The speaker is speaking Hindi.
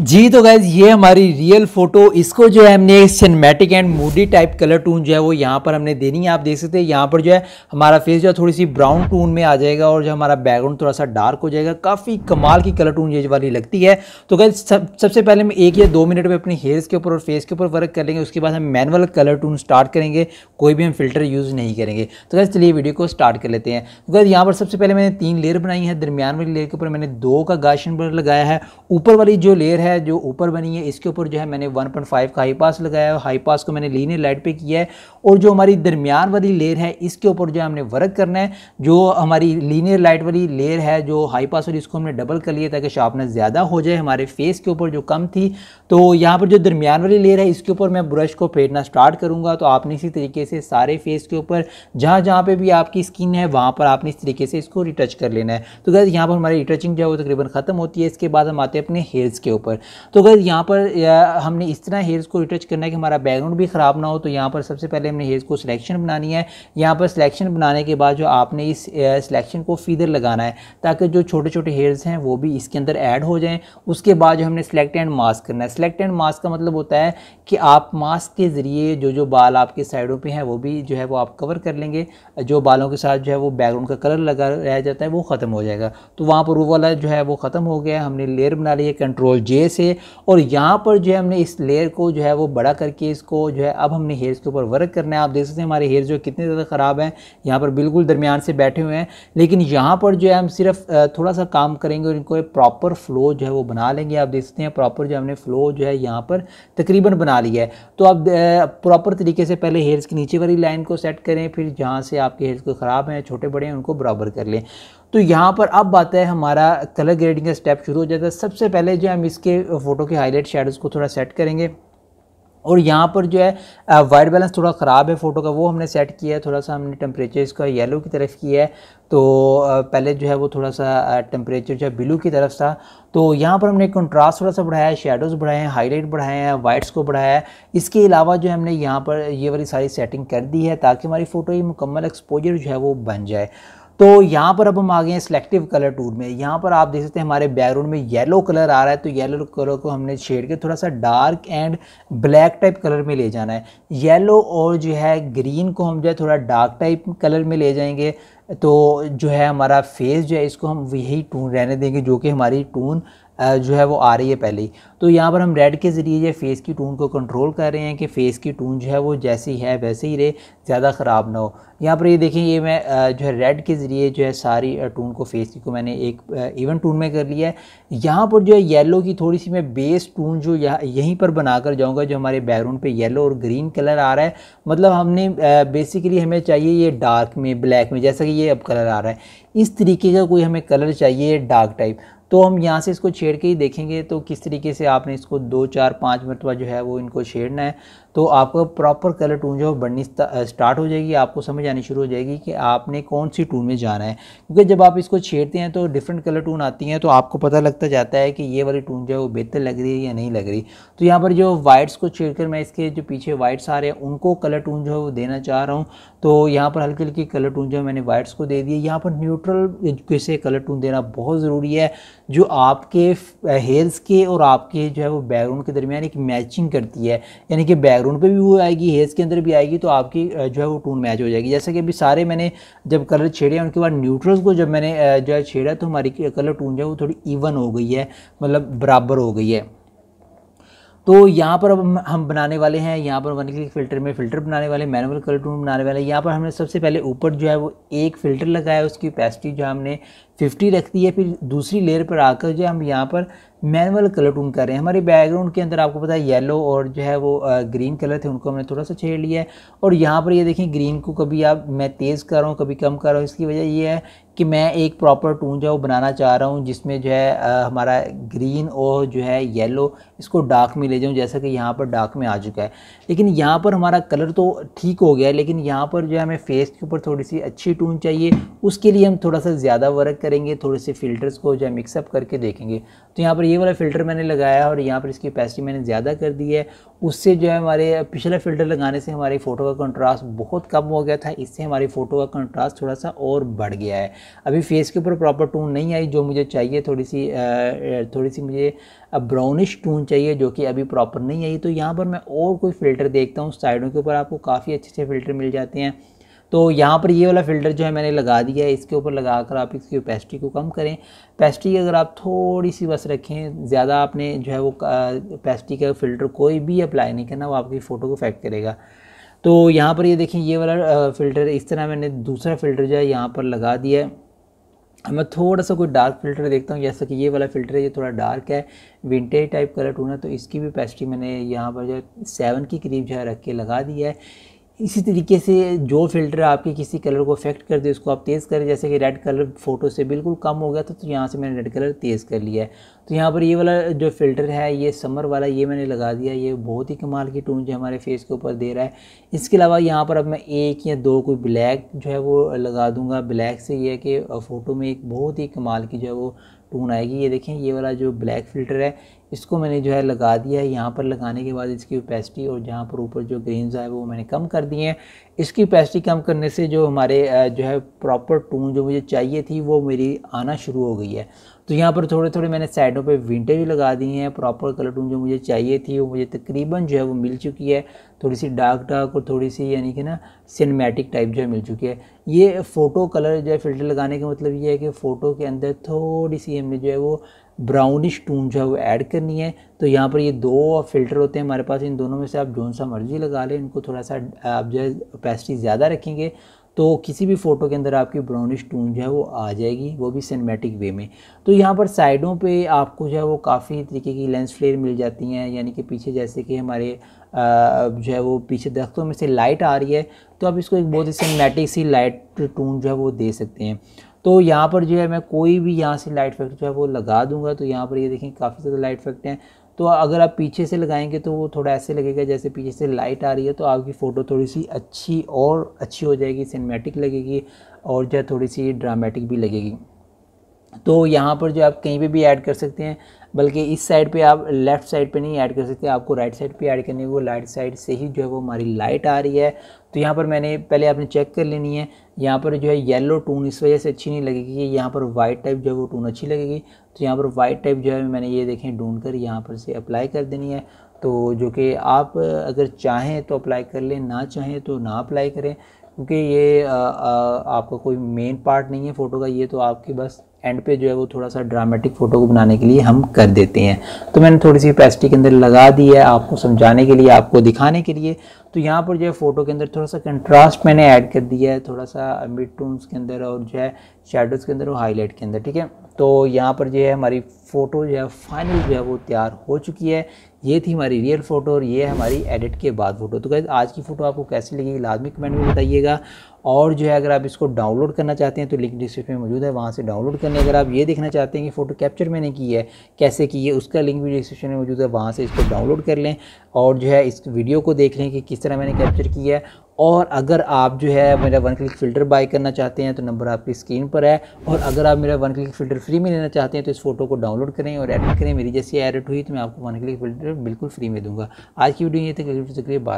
जी तो गैज़ ये हमारी रियल फ़ोटो इसको जो है हमने cinematic and moody type colour tone जो है वो यहाँ पर हमने देनी है आप देख सकते हैं यहाँ पर जो है हमारा फेस जो है थोड़ी सी ब्राउन टून में आ जाएगा और जो हमारा बैकग्राउंड थोड़ा सा डार्क हो जाएगा काफ़ी कमाल की कलर टून ये वाली लगती है तो गैज़ सब सबसे पहले हम एक या दो मिनट में अपने हेयर्स के ऊपर और फेस के ऊपर वर्क कर लेंगे उसके बाद हम मैनुअल कलर टून स्टार्ट करेंगे कोई भी हम फिल्टर यूज़ नहीं करेंगे तो गैस चलिए वीडियो को स्टार्ट कर लेते हैं तो गैस यहाँ पर सबसे पहले मैंने तीन लेयर बनाई है दरमियान वाली लेयर के ऊपर मैंने दो का गाशन ब्लर लगाया है ऊपर वाली जो लेयर है है जो ऊपर बनी है इसके ऊपर जो है मैंने 1.5 का हाई पास लगाया है हाई पास को मैंने लीनियर लाइट पे किया है और जो हमारी दरमियान वाली लेयर है इसके ऊपर जो है हमने वर्क करना है जो हमारी लीनियर लाइट वाली लेयर है जो हाई पास वाली इसको हमने डबल कर लिया ताकि शार्पनेस ज़्यादा हो जाए हमारे फेस के ऊपर जो कम थी तो यहाँ पर जो दरमियान वाली लेयर है इसके ऊपर मैं ब्रश को फेरना स्टार्ट करूँगा तो आपने इसी तरीके से सारे फेस के ऊपर जहाँ जहाँ पर भी आपकी स्किन है वहाँ पर आपने इस तरीके से इसको रिटच कर लेना है तो गैस यहाँ पर हमारी रिटचिंग जो है वो तकरीबन ख़त्म होती है इसके बाद हम आते हैं अपने हेयर्स के ऊपर पर तो अगर यहाँ पर हमने इस तरह हेयर्स को रिटच करना है कि हमारा बैकग्राउंड भी ख़राब ना हो तो यहाँ पर सबसे पहले हमने हेयर्स को सिलेक्शन बनानी है यहाँ पर सिलेक्शन बनाने के बाद जो आपने इस सिलेक्शन को फीदर लगाना है ताकि जो छोटे छोटे हेयर्स हैं वो भी इसके अंदर ऐड हो जाएँ उसके बाद जो हमने सेलेक्ट एंड मास्क करना है सेलेक्ट एंड मास्क का मतलब होता है कि आप मास्क के ज़रिए जो जो बाल आपके साइडों पर हैं वो भी जो है वो आप कवर कर लेंगे जो बालों के साथ जो है वो बैकग्राउंड का कलर लगा रह जाता है वो ख़त्म हो जाएगा तो वहाँ पर वो वाला जो है वो ख़त्म हो गया हमने लेयर बना ली है कंट्रोल जे जे से और यहाँ पर जो है हमने इस लेयर को जो है वो बड़ा करके इसको जो है अब हमने हेयर्स के ऊपर वर्क करना है आप देख सकते हैं हमारे हेयर्स जो कितने ज़्यादा ख़राब हैं यहाँ पर बिल्कुल दरमियान से बैठे हुए हैं लेकिन यहाँ पर जो है हम सिर्फ थोड़ा सा काम करेंगे और इनको प्रॉपर फ्लो जो है वो बना लेंगे आप देख सकते हैं प्रॉपर जो हमने फ्लो जो है यहाँ पर तकरीबन बना लिया है तो आप प्रॉपर तरीके से पहले हेयर्स के नीचे वाली लाइन को सेट करें फिर जहाँ से आपके हेयर्स को ख़राब हैं छोटे बड़े हैं उनको बराबर कर लें तो यहाँ पर अब आता है हमारा कलर ग्रेडिंग का स्टेप शुरू हो जाता है सबसे पहले जो हम इसके फ़ोटो के हाईलाइट शेडोज़ को थोड़ा सेट करेंगे और यहाँ पर जो है वाइट बैलेंस थोड़ा ख़राब है फ़ोटो का वो हमने सेट किया है थोड़ा सा हमने टेम्परेचर इसका येलो की तरफ किया है तो पहले जो है वो थोड़ा सा टेम्परेचर जो है ब्लू की तरफ था तो यहाँ पर हमने कंट्रास्ट थोड़ा सा बढ़ाया है शेडोज़ बढ़ाए हैं हाईलाइट बढ़ाए हैं वाइट्स को बढ़ाया है इसके अलावा जो हमने यहाँ पर ये वाली सारी सेटिंग कर दी है ताकि हमारी फ़ोटो ये मुकम्मल एक्सपोजर जो है वो बन जाए तो यहाँ पर अब हम आ गए हैं सिलेक्टिव कलर टूल में यहाँ पर आप देख सकते हैं हमारे बैकग्राउंड में येलो कलर आ रहा है तो येलो कलर को हमने शेड के थोड़ा सा dark and black type colour में ले जाना है येलो और जो है ग्रीन को हम जो है थोड़ा डार्क टाइप कलर में ले जाएंगे तो जो है हमारा फेस जो है इसको हम यही टून रहने देंगे जो कि हमारी टून जो है वो आ रही है पहले ही तो यहाँ पर हम रेड के ज़रिए ये फेस की टून को कंट्रोल कर रहे हैं कि फेस की टून जो है वो जैसी है वैसे ही रहे ज़्यादा ख़राब ना हो यहाँ पर ये देखें ये मैं जो है रेड के ज़रिए जो है सारी टून को फेस की को मैंने एक इवन टून में कर लिया है यहाँ पर जो है येलो की थोड़ी सी मैं बेस टून जो यहीं पर बना कर जाऊँगा जो हमारे बैरून पर येलो और ग्रीन कलर आ रहा है मतलब हमने बेसिकली हमें चाहिए ये डार्क में ब्लैक में जैसा कि ये अब कलर आ रहा है इस तरीके का कोई हमें कलर चाहिए डार्क टाइप तो हम यहाँ से इसको छेड़ के ही देखेंगे तो किस तरीके से आपने इसको दो चार पाँच मरतबा जो है वो इनको छेड़ना है तो आपका प्रॉपर कलर टून जो बननी स्टार्ट हो जाएगी आपको समझ आनी शुरू हो जाएगी कि आपने कौन सी टून में जाना है क्योंकि जब आप इसको छेड़ते हैं तो डिफरेंट कलर टून आती हैं तो आपको पता लगता जाता है कि ये वाली टून जो है वो बेहतर लग रही है या नहीं लग रही तो यहाँ पर जो वाइट्स को छेड़ कर मैं इसके जो पीछे वाइट्स आ रहे हैं उनको कलर टून जो है वो देना चाह रहा हूँ तो यहाँ पर हल्की हल्की कलर टून जो है मैंने वाइट्स को दे दिए यहाँ पर न्यूट्रल कैसे कलर टून देना बहुत ज़रूरी है जो आपके हेयर्स के और आपके जो है वो बैकग्राउंड के दरमियान एक मैचिंग करती है यानी कि बैकग्राउंड हेयर उन पर भी वो आएगी हेयर्स के अंदर भी आएगी तो आपकी जो है वो टोन मैच हो जाएगी जैसे कि अभी सारे मैंने जब कलर छेड़े उनके बाद न्यूट्रल्स को जब मैंने जो है छेड़ा तो हमारी कलर टोन जो है वो थोड़ी इवन हो गई है मतलब बराबर हो गई है तो यहाँ पर अब हम बनाने वाले हैं यहाँ पर वन क्लिक फिल्टर में फ़िल्टर बनाने वाले मैनुअल कलर टून बनाने वाले यहाँ पर हमने सबसे पहले ऊपर जो है वो एक फ़िल्टर लगाया उसकी कैपेसिटी जो हमने 50 रख दी है फिर दूसरी लेयर पर आकर जो हम यहाँ पर मैनुअल कलर टून कर रहे हैं हमारे बैकग्राउंड के अंदर आपको पता है येलो और जो है वो ग्रीन कलर थे उनको हमने थोड़ा सा छेड़ लिया है और यहाँ पर ये देखें ग्रीन को कभी आप मैं तेज़ कर रहा हूँ कभी कम कर रहा हूँ इसकी वजह ये है कि मैं एक प्रॉपर टून जो है वो बनाना चाह रहा हूँ जिसमें जो है आ, हमारा ग्रीन और जो है येलो इसको डार्क में ले जाऊँ जैसा कि यहाँ पर डार्क में आ चुका है लेकिन यहाँ पर हमारा कलर तो ठीक हो गया है लेकिन यहाँ पर जो है हमें फेस के ऊपर थोड़ी सी अच्छी टून चाहिए उसके लिए हम थोड़ा सा ज़्यादा वर्क करेंगे थोड़े से फ़िल्टर्स को जो है मिक्सअप करके देखेंगे तो यहाँ पर ये वाला फ़िल्टर मैंने लगाया और यहाँ पर इसकी कैपेसिटी मैंने ज़्यादा कर दी है उससे जो है हमारे पिछला फ़िल्टर लगाने से हमारी फ़ोटो का कंट्रास्ट बहुत कम हो गया था इससे हमारी फ़ोटो का कंट्रास्ट थोड़ा सा और बढ़ गया है अभी फेस के ऊपर प्रॉपर टून नहीं आई जो मुझे चाहिए थोड़ी सी थोड़ी सी मुझे ब्राउनिश टून चाहिए जो कि अभी प्रॉपर नहीं आई तो यहाँ पर मैं और कोई फ़िल्टर देखता हूँ साइडों के ऊपर आपको काफ़ी अच्छे अच्छे फ़िल्टर मिल जाते हैं तो यहाँ पर ये वाला फ़िल्टर जो है मैंने लगा दिया है इसके ऊपर लगा कर आप इसकी ओपेसिटी को कम करें पेस्टी अगर आप थोड़ी सी बस रखें ज़्यादा आपने जो है वो पेस्टी का फ़िल्टर कोई भी अप्लाई नहीं करना वो आपकी फ़ोटो को इफेक्ट करेगा तो यहाँ पर ये यह देखें ये वाला फ़िल्टर इस तरह मैंने दूसरा फ़िल्टर जो है यहाँ पर लगा दिया है मैं थोड़ा सा कोई डार्क फिल्टर देखता हूँ जैसा कि ये वाला फिल्टर है ये थोड़ा डार्क है विंटेज टाइप कलर टून तो इसकी भी पेस्टी मैंने यहाँ पर जो है सेवन के करीब जो है रख के लगा दिया है इसी तरीके से जो फिल्टर आपके किसी कलर को अफेक्ट कर दे उसको आप तेज़ करें जैसे कि रेड कलर फ़ोटो से बिल्कुल कम हो गया था तो यहाँ से मैंने रेड कलर तेज़ कर लिया है तो यहाँ पर ये वाला जो फ़िल्टर है ये समर वाला ये मैंने लगा दिया ये बहुत ही कमाल की टून जो हमारे फेस के ऊपर दे रहा है इसके अलावा यहाँ पर अब मैं एक या दो कोई ब्लैक जो है वो लगा दूंगा ब्लैक से ये है कि फ़ोटो में एक बहुत ही कमाल की जो है वो टून आएगी ये देखें ये वाला जो ब्लैक फिल्टर है इसको मैंने जो है लगा दिया है यहाँ पर लगाने के बाद इसकी ओपेसिटी और जहाँ पर ऊपर जो ग्रीन्स आए वो मैंने कम कर दिए हैं इसकी कैपेसिटी कम करने से जो हमारे जो है प्रॉपर टून जो मुझे चाहिए थी वो मेरी आना शुरू हो गई है तो यहाँ पर थोड़े थोड़े मैंने साइडों पे विंटेज लगा दी हैं प्रॉपर कलर टून जो मुझे चाहिए थी वो मुझे तकरीबन जो है वो मिल चुकी है थोड़ी सी डार्क डार्क और थोड़ी सी यानी कि ना सिनेमैटिक टाइप जो है मिल चुकी है ये फ़ोटो कलर जो है फ़िल्टर लगाने का मतलब ये है कि फ़ोटो के अंदर थोड़ी सी हमने जो है वो ब्राउनिश टून जो है वो ऐड करनी है तो यहाँ पर ये दो फिल्टर होते हैं हमारे पास इन दोनों में से आप जोन सा मर्जी लगा लें इनको थोड़ा सा आप जो है ओपेसिटी ज़्यादा रखेंगे तो किसी भी फ़ोटो के अंदर आपकी ब्राउनिश टून जो है वो आ जाएगी वो भी सिनेमेटिक वे में तो यहाँ पर साइडों पे आपको जो है वो काफ़ी तरीके की लेंस फ्लेयर मिल जाती हैं यानी कि पीछे जैसे कि हमारे जो है वो पीछे दरख्तों में से लाइट आ रही है तो आप इसको एक बहुत ही सिनेमेटिक सी लाइट टून जो है वो दे सकते हैं तो यहाँ पर जो है मैं कोई भी यहाँ से लाइट इफेक्ट जो है वो लगा दूंगा तो यहाँ पर ये यह देखें काफ़ी ज़्यादा लाइट इफेक्ट हैं तो अगर आप पीछे से लगाएंगे तो वो थोड़ा ऐसे लगेगा जैसे पीछे से लाइट आ रही है तो आपकी फ़ोटो थोड़ी सी अच्छी और अच्छी हो जाएगी सिनेमैटिक लगेगी और जो थोड़ी सी ड्रामेटिक भी लगेगी तो यहाँ पर जो आप कहीं पे भी ऐड कर सकते हैं बल्कि इस साइड पे आप लेफ़्ट साइड पे नहीं ऐड कर सकते आपको राइट साइड पे ऐड करनी है वो राइट साइड से ही जो है वो हमारी लाइट आ रही है तो यहाँ पर मैंने पहले आपने चेक कर लेनी है यहाँ पर जो है येलो टून इस वजह से अच्छी नहीं लगेगी यहाँ पर वाइट टाइप जो है वो टून अच्छी लगेगी तो यहाँ पर वाइट टाइप जो है मैंने ये देखें ढूंढ कर यहाँ पर से अप्लाई कर देनी है तो जो कि आप अगर चाहें तो अप्लाई कर लें ना चाहें तो ना अप्लाई करें क्योंकि ये आ, आ, आपका कोई मेन पार्ट नहीं है फ़ोटो का ये तो आपके बस एंड पे जो है वो थोड़ा सा ड्रामेटिक फ़ोटो को बनाने के लिए हम कर देते हैं तो मैंने थोड़ी सी पेस्टी के अंदर लगा दी है आपको समझाने के लिए आपको दिखाने के लिए तो यहाँ पर जो है फ़ोटो के अंदर थोड़ा सा कंट्रास्ट मैंने ऐड कर दिया है थोड़ा सा मिड टून्स के अंदर और जो है शेडोज़ के अंदर और हाईलाइट के अंदर ठीक है तो यहाँ पर जो है हमारी फ़ोटो जो है फाइनल जो है वो तैयार हो चुकी है ये थी हमारी रियल फ़ोटो और ये हमारी एडिट के बाद फ़ोटो तो कैसे आज की फ़ोटो आपको कैसी लगेगी लाजमी कमेंट में बताइएगा और जो है अगर आप इसको डाउनलोड करना चाहते हैं तो लिंक डिस्क्रिप्शन में मौजूद है वहाँ से डाउनलोड करने अगर आप ये देखना चाहते हैं कि फ़ोटो कैप्चर मैंने की है कैसे की है उसका लिंक भी डिस्क्रिप्शन में मौजूद है वहाँ से इसको डाउनलोड कर लें और जो है इस वीडियो को देख लें कि किस तरह मैंने कैप्चर किया है और अगर आप जो है मेरा वन क्लिक फ़िल्टर बाय करना चाहते हैं तो नंबर आपकी स्क्रीन पर है और अगर आप मेरा वन क्लिक फ़िल्टर फ्री में लेना चाहते हैं तो इस फोटो को डाउनलोड करें और एडिट करें मेरी जैसी एडिट हुई तो मैं आपको वन क्लिक फ़िल्टर बिल्कुल फ्री में दूंगा आज की वीडियो ये तक बात